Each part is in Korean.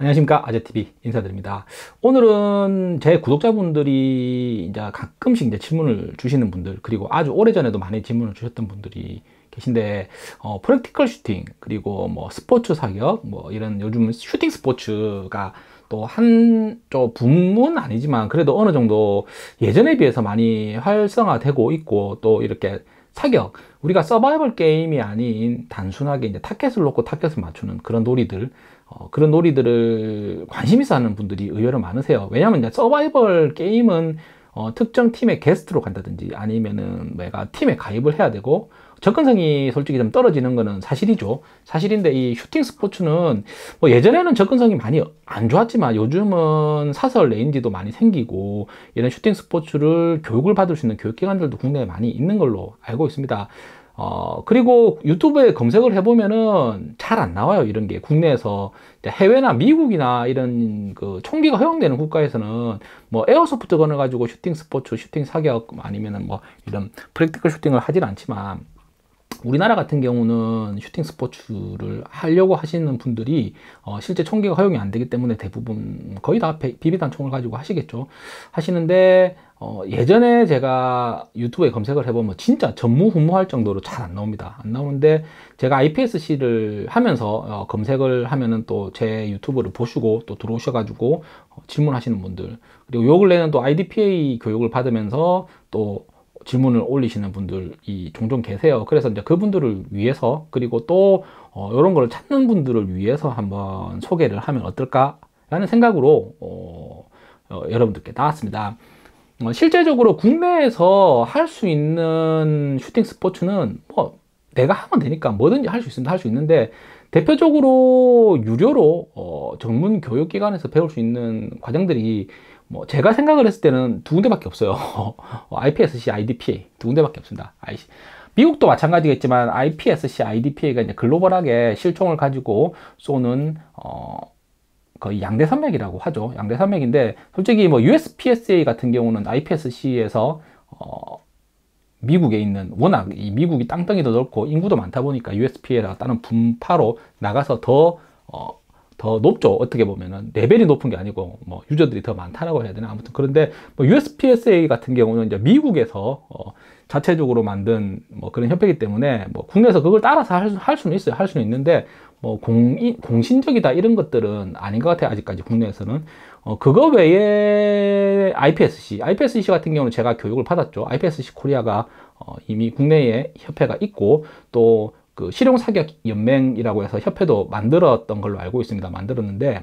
안녕하십니까 아재TV 인사드립니다 오늘은 제 구독자분들이 이제 가끔씩 이제 질문을 주시는 분들 그리고 아주 오래전에도 많이 질문을 주셨던 분들이 계신데 어, 프랙티컬 슈팅 그리고 뭐 스포츠 사격 뭐 이런 요즘 슈팅 스포츠가 또 한쪽 붐은 아니지만 그래도 어느 정도 예전에 비해서 많이 활성화되고 있고 또 이렇게 타격. 우리가 서바이벌 게임이 아닌 단순하게 이제 타켓을 놓고 타켓을 맞추는 그런 놀이들, 어, 그런 놀이들을 관심 있어 하는 분들이 의외로 많으세요. 왜냐면 이제 서바이벌 게임은 어, 특정 팀의 게스트로 간다든지 아니면은 내가 팀에 가입을 해야 되고 접근성이 솔직히 좀 떨어지는 거는 사실이죠. 사실인데 이 슈팅 스포츠는 뭐 예전에는 접근성이 많이 안 좋았지만 요즘은 사설 레인지도 많이 생기고 이런 슈팅 스포츠를 교육을 받을 수 있는 교육기관들도 국내에 많이 있는 걸로 알고 있습니다. 어, 그리고 유튜브에 검색을 해보면은 잘 안 나와요. 이런 게 국내에서 해외나 미국이나 이런 그 총기가 허용되는 국가에서는 뭐 에어소프트 건을 가지고 슈팅 스포츠, 슈팅 사격 뭐 아니면은 뭐 이런 프랙티컬 슈팅을 하진 않지만 우리나라 같은 경우는 슈팅 스포츠를 하려고 하시는 분들이 어, 실제 총기가 허용이 안 되기 때문에 대부분 거의 다 비비탄 총을 가지고 하시겠죠. 하시는데 어, 예전에 제가 유튜브에 검색을 해보면 진짜 전무후무할 정도로 잘 안 나옵니다. 안 나오는데 제가 IPSC를 하면서 어, 검색을 하면은 또 제 유튜브를 보시고 또 들어오셔가지고 어, 질문하시는 분들 그리고 요 근래는 또 IDPA 교육을 받으면서 또 질문을 올리시는 분들이 종종 계세요. 그래서 이제 그분들을 위해서 그리고 또 어, 이런 걸 찾는 분들을 위해서 한번 소개를 하면 어떨까라는 생각으로 어, 어, 여러분들께 나왔습니다. 어, 실제적으로 국내에서 할 수 있는 슈팅 스포츠는 뭐 내가 하면 되니까 뭐든지 할 수 있습니다. 할 수 있는데 대표적으로 유료로 어, 전문 교육기관에서 배울 수 있는 과정들이 뭐 제가 생각을 했을 때는 두 군데밖에 없어요. 어, IPSC, IDPA 두 군데밖에 없습니다. 미국도 마찬가지겠지만 IPSC, IDPA가 이제 글로벌하게 실총을 가지고 쏘는 어 거의 양대 산맥이라고 하죠. 양대 산맥인데 솔직히 뭐 USPSA 같은 경우는 IPSC에서 어 미국에 있는 워낙 이 미국이 땅덩이도 넓고 인구도 많다 보니까 USPA라 다른 분파로 나가서 더 어, 더 높죠. 어떻게 보면은 레벨이 높은 게 아니고 뭐 유저들이 더 많다라고 해야 되나 아무튼 그런데 뭐 USPSA 같은 경우는 이제 미국에서 어 자체적으로 만든 뭐 그런 협회이기 때문에 뭐 국내에서 그걸 따라서 할, 수, 할 수는 있어요. 할 수는 있는데 뭐 공, 공신적이다 이런 것들은 아닌 것 같아요. 아직까지 국내에서는. 어, 그거 외에 IPSC, IPSC 같은 경우는 제가 교육을 받았죠. IPSC 코리아가 어, 이미 국내에 협회가 있고 또그 실용사격연맹이라고 해서 협회도 만들었던 걸로 알고 있습니다. 만들었는데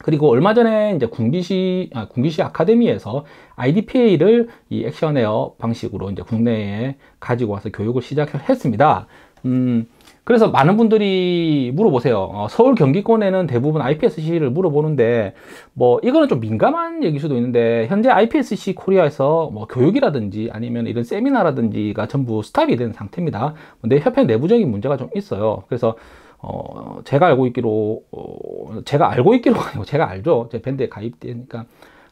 그리고 얼마 전에 이제 군기시 아, 군기시 아카데미에서 IDPA를 이액션에어 방식으로 이제 국내에 가지고 와서 교육을 시작했습니다. 음, 그래서 많은 분들이 물어보세요. 어, 서울 경기권에는 대부분 IPSC를 물어보는데 뭐 이거는 좀 민감한 얘기일 수도 있는데 현재 IPSC 코리아에서 뭐 교육이라든지 아니면 이런 세미나라든지가 전부 스탑이 된 상태입니다. 근데 협회 내부적인 문제가 좀 있어요. 그래서 어, 제가 알고 있기로, 어, 제가 알고 있기로가 아니고, 제가 알죠. 제 밴드에 가입되니까,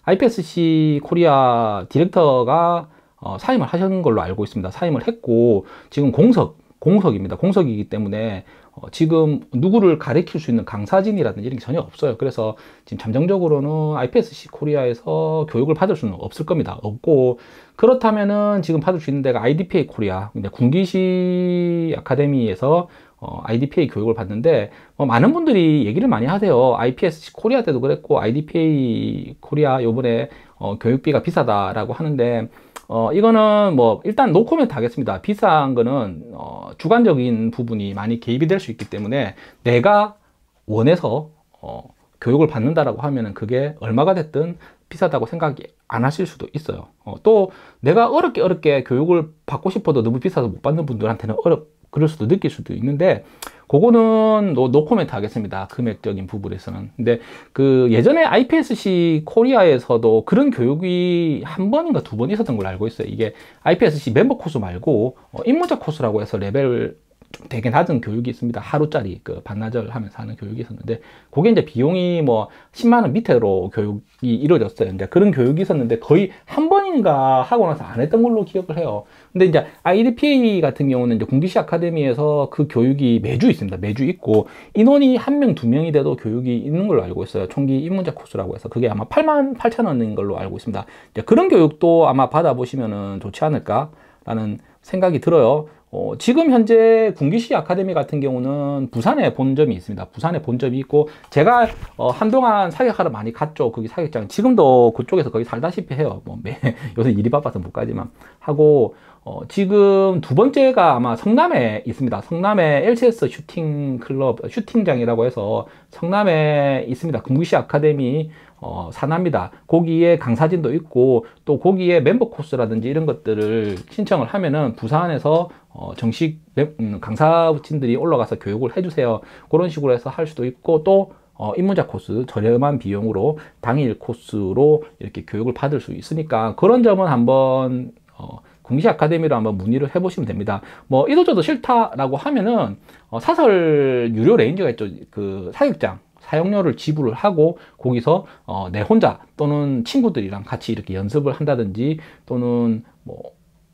IPSC 코리아 디렉터가 어, 사임을 하신 걸로 알고 있습니다. 사임을 했고, 지금 공석, 공석입니다. 공석이기 때문에 어, 지금 누구를 가리킬 수 있는 강사진이라든지 이런 게 전혀 없어요. 그래서 지금 잠정적으로는 IPSC 코리아에서 교육을 받을 수는 없을 겁니다. 없고 그렇다면은 지금 받을 수 있는 데가 IDPA 코리아, 군기시 아카데미에서 어, IDPA 교육을 받는데 어, 많은 분들이 얘기를 많이 하세요. IPSC 코리아 때도 그랬고 IDPA 코리아 요번에 어, 교육비가 비싸다라고 하는데 어, 이거는 뭐 일단 노코멘트 하겠습니다. 비싼 거는 어, 주관적인 부분이 많이 개입이 될 수 있기 때문에 내가 원해서 어, 교육을 받는다라고 하면은 그게 얼마가 됐든 비싸다고 생각이 안 하실 수도 있어요. 어, 또 내가 어렵게 어렵게 교육을 받고 싶어도 너무 비싸서 못 받는 분들한테는 어렵 그럴 수도 느낄 수도 있는데 그거는 노, 코멘트 하겠습니다. 금액적인 부분에서는. 근데 그 예전에 IPSC 코리아에서도 그런 교육이 한 번인가 두 번 있었던 걸 알고 있어요. 이게 IPSC 멤버 코스 말고 어, 입문자 코스라고 해서 레벨 되게 낮은 교육이 있습니다. 하루짜리 그 반나절 하면서 하는 교육이 있었는데 그게 이제 비용이 뭐 10만 원 밑으로 교육이 이루어졌어요. 이제 그런 교육이 있었는데 거의 한 번인가 하고 나서 안 했던 걸로 기억을 해요. 근데 이제 IDPA 같은 경우는 이제 공기시 아카데미에서 그 교육이 매주 있습니다. 매주 있고 인원이 한 명, 두 명이 돼도 교육이 있는 걸로 알고 있어요. 총기 입문자 코스라고 해서 그게 아마 8만 8천 원인 걸로 알고 있습니다. 이제 그런 교육도 아마 받아보시면 좋지 않을까 라는 생각이 들어요. 어, 지금 현재 군기시 아카데미 같은 경우는 부산에 본점이 있습니다. 부산에 본점이 있고 제가 어, 한동안 사격하러 많이 갔죠. 거기 사격장 지금도 그쪽에서 거의 살다시피 해요. 뭐 매, 요새 일이 바빠서 못 가지만 하고 어, 지금 두 번째가 아마 성남에 있습니다. 성남에 LCS 슈팅 클럽, 슈팅장이라고 해서 성남에 있습니다. 금기시 아카데미 어, 산합니다. 거기에 강사진도 있고 또 거기에 멤버 코스라든지 이런 것들을 신청을 하면은 부산에서 어, 정식 음, 강사진들이 올라가서 교육을 해주세요. 그런 식으로 해서 할 수도 있고 또 어, 입문자 코스 저렴한 비용으로 당일 코스로 이렇게 교육을 받을 수 있으니까 그런 점은 한번 공시 아카데미로 한번 문의를 해보시면 됩니다. 뭐 이도저도 싫다라고 하면은 어, 사설 유료 레인저가 있죠. 그 사육장 사용료를 지불을 하고 거기서 어, 내 혼자 또는 친구들이랑 같이 이렇게 연습을 한다든지 또는 뭐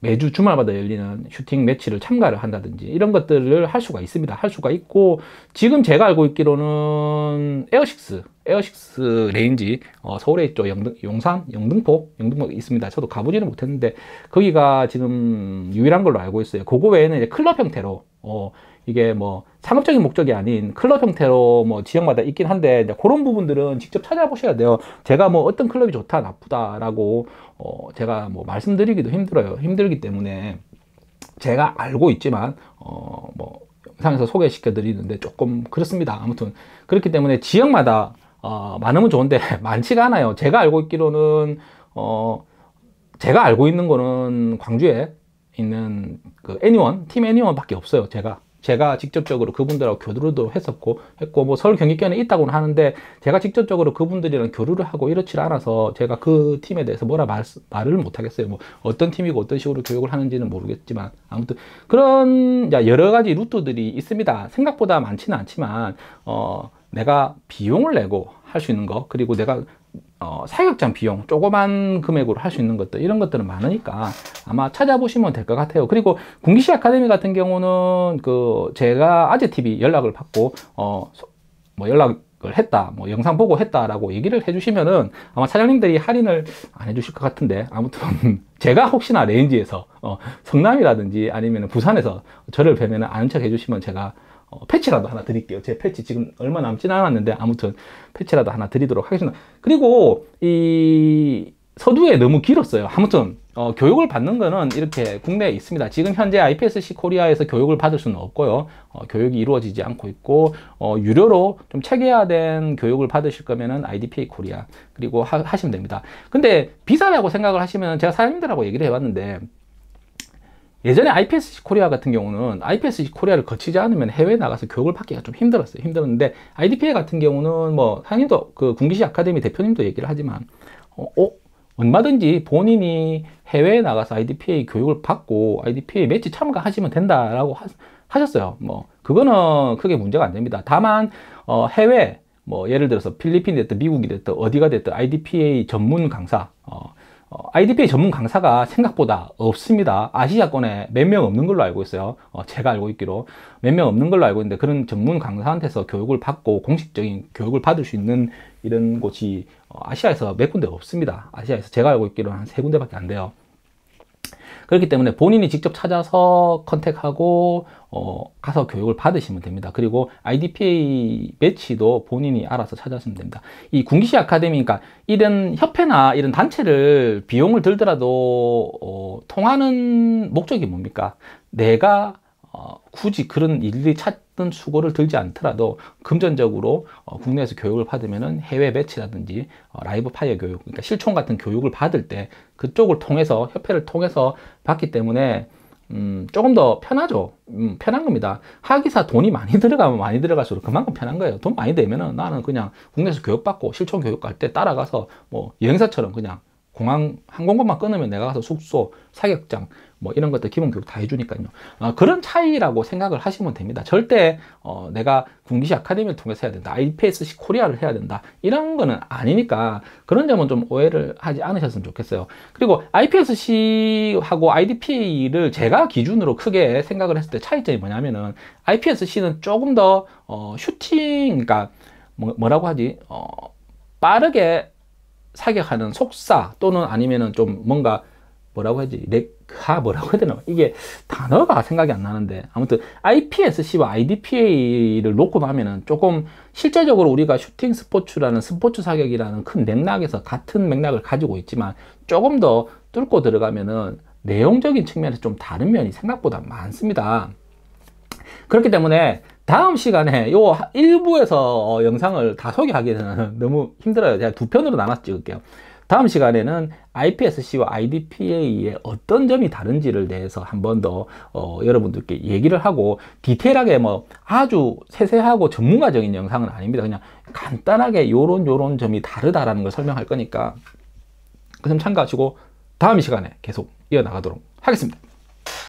매주 주말마다 열리는 슈팅 매치를 참가를 한다든지 이런 것들을 할 수가 있습니다. 할 수가 있고 지금 제가 알고 있기로는 에어식스, 에어식스 레인지 어, 서울에 있죠. 영등, 용산, 영등포, 영등포 있습니다. 저도 가보지는 못했는데 거기가 지금 유일한 걸로 알고 있어요. 그거 외에는 이제 클럽 형태로 어, 이게 뭐 상업적인 목적이 아닌 클럽 형태로 뭐 지역마다 있긴 한데 이제 그런 부분들은 직접 찾아보셔야 돼요. 제가 뭐 어떤 클럽이 좋다 나쁘다라고 어 제가 뭐 말씀드리기도 힘들어요. 힘들기 때문에 제가 알고 있지만 어 뭐 영상에서 소개시켜 드리는데 조금 그렇습니다. 아무튼 그렇기 때문에 지역마다 어 많으면 좋은데 많지가 않아요. 제가 알고 있기로는 어 제가 알고 있는 거는 광주에 있는 그 애니원 팀 애니원 밖에 없어요 제가 제가 직접적으로 그분들하고 교류도 했었고 했고 뭐 서울 경기권에 있다고는 하는데 제가 직접적으로 그분들이랑 교류를 하고 이렇지 않아서 제가 그 팀에 대해서 뭐라 말, 말을 못하겠어요. 뭐 어떤 팀이고 어떤 식으로 교육을 하는지는 모르겠지만 아무튼 그런 여러 가지 루트들이 있습니다. 생각보다 많지는 않지만 어 내가 비용을 내고 할 수 있는 거 그리고 내가 어, 사격장 비용, 조그만 금액으로 할 수 있는 것들, 이런 것들은 많으니까 아마 찾아보시면 될 것 같아요. 그리고 군기시 아카데미 같은 경우는 그 제가 아재 TV 연락을 받고, 어, 뭐 연락을 했다, 뭐 영상 보고 했다라고 얘기를 해주시면은 아마 사장님들이 할인을 안 해주실 것 같은데 아무튼 제가 혹시나 레인지에서 어, 성남이라든지 아니면 부산에서 저를 뵈면 아는 척 해주시면 제가 어, 패치라도 하나 드릴게요. 제 패치 지금 얼마 남진 않았는데 아무튼 패치라도 하나 드리도록 하겠습니다. 그리고 이 서두에 너무 길었어요. 아무튼 어, 교육을 받는 거는 이렇게 국내에 있습니다. 지금 현재 IPSC 코리아에서 교육을 받을 수는 없고요. 어, 교육이 이루어지지 않고 있고 어, 유료로 좀 체계화된 교육을 받으실 거면은 IDPA 코리아 그리고 하, 하시면 됩니다. 근데 비싸라고 생각을 하시면 제가 사장님들하고 얘기를 해봤는데 예전에 IPSC 코리아 같은 경우는 IPSC 코리아를 거치지 않으면 해외에 나가서 교육을 받기가 좀 힘들었어요. 힘들었는데 IDPA 같은 경우는 뭐상인도그 군기시 아카데미 대표님도 얘기를 하지만 어, 어? 얼마든지 본인이 해외에 나가서 IDPA 교육을 받고 IDPA 매치 참가하시면 된다라고 하, 하셨어요. 뭐 그거는 크게 문제가 안 됩니다. 다만 어, 해외 뭐 예를 들어서 필리핀이 됐든 미국이 됐든 어디가 됐든 IDPA 전문 강사 어, IDPA 어, 전문 강사가 생각보다 없습니다. 아시아권에 몇 명 없는 걸로 알고 있어요. 어, 제가 알고 있기로 몇 명 없는 걸로 알고 있는데 그런 전문 강사한테서 교육을 받고 공식적인 교육을 받을 수 있는 이런 곳이 어, 아시아에서 몇 군데 없습니다. 아시아에서 제가 알고 있기로는 한세 군데밖에 안 돼요. 그렇기 때문에 본인이 직접 찾아서 컨택하고 어, 가서 교육을 받으시면 됩니다. 그리고 IDPA 매치도 본인이 알아서 찾아시면 됩니다. 이 군기시 아카데미니까 이런 협회나 이런 단체를 비용을 들더라도 어, 통하는 목적이 뭡니까? 내가 어, 굳이 그런 일일이 찾 어떤 수고를 들지 않더라도 금전적으로 어, 국내에서 교육을 받으면은 해외 매치라든지 어, 라이브 파이어 교육, 그러니까 실총 같은 교육을 받을 때 그쪽을 통해서 협회를 통해서 받기 때문에 음, 조금 더 편하죠. 음, 편한 겁니다. 학위사 돈이 많이 들어가면 많이 들어갈수록 그만큼 편한 거예요. 돈 많이 되면은 나는 그냥 국내에서 교육받고 실총 교육 갈 때 따라가서 뭐 여행사처럼 그냥 공항 항공권만 끊으면 내가 가서 숙소, 사격장 뭐 이런 것들 기본 교육 다 해주니까요. 어, 그런 차이라고 생각을 하시면 됩니다. 절대 어, 내가 군기시 아카데미를 통해서 해야 된다. IPSC 코리아를 해야 된다. 이런 거는 아니니까 그런 점은 좀 오해를 하지 않으셨으면 좋겠어요. 그리고 IPSC하고 IDPA를 제가 기준으로 크게 생각을 했을 때 차이점이 뭐냐면은 IPSC는 조금 더 어, 슈팅, 그러니까 뭐, 라고 하지? 어, 빠르게 사격하는 속사 또는 아니면은 좀 뭔가 뭐라고 해야지 렉하 뭐라고 해야 되나 이게 단어가 생각이 안 나는데 아무튼 IPSC와 IDPA를 놓고 나면은 조금 실제적으로 우리가 슈팅 스포츠라는 스포츠 사격이라는 큰 맥락에서 같은 맥락을 가지고 있지만 조금 더 뚫고 들어가면은 내용적인 측면에서 좀 다른 면이 생각보다 많습니다 그렇기 때문에 다음 시간에 요 일부에서 어, 영상을 다 소개하기에는 너무 힘들어요. 제가 두 편으로 나눠 찍을게요. 다음 시간에는 IPSC와 IDPA의 어떤 점이 다른지를 대해서 한 번더 어, 여러분들께 얘기를 하고 디테일하게 뭐 아주 세세하고 전문가적인 영상은 아닙니다. 그냥 간단하게 요런 요런 점이 다르다라는 걸 설명할 거니까 그 점 참고하시고 다음 시간에 계속 이어나가도록 하겠습니다.